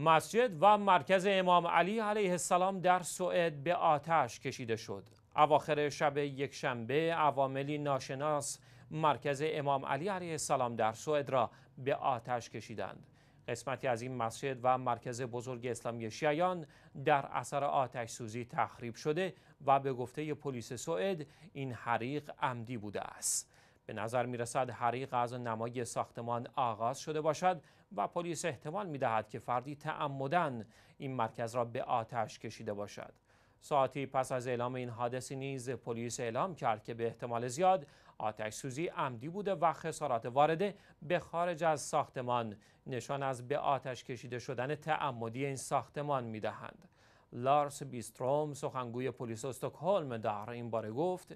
مسجد و مرکز امام علی علیه السلام در سوئد به آتش کشیده شد. اواخر شب یکشنبه عواملی ناشناس مرکز امام علی علیه السلام در سوئد را به آتش کشیدند. قسمتی از این مسجد و مرکز بزرگ اسلامی شیعیان در اثر آتش سوزی تخریب شده و به گفته پلیس سوئد این حریق عمدی بوده است. به نظر می رسد حریق از نمای ساختمان آغاز شده باشد و پلیس احتمال می دهد که فردی تعمدن این مرکز را به آتش کشیده باشد. ساعتی پس از اعلام این حادثه نیز پلیس اعلام کرد که به احتمال زیاد آتش سوزی عمدی بوده و خسارات وارده به خارج از ساختمان نشان از به آتش کشیده شدن تعمدی این ساختمان می دهند. لارس بیستروم سخنگوی پلیس استکهلم در این باره گفت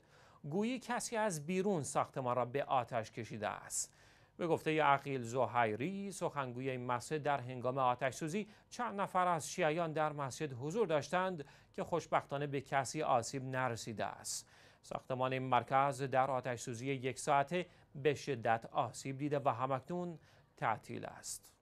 گویی کسی از بیرون ساختمان را به آتش کشیده است به گفته عقیل زهیری سخنگوی این مسجد در هنگام آتش سوزی چند نفر از شیعیان در مسجد حضور داشتند که خوشبختانه به کسی آسیب نرسیده است ساختمان این مرکز در آتش سوزی یک ساعته به شدت آسیب دیده و همکنون تعطیل است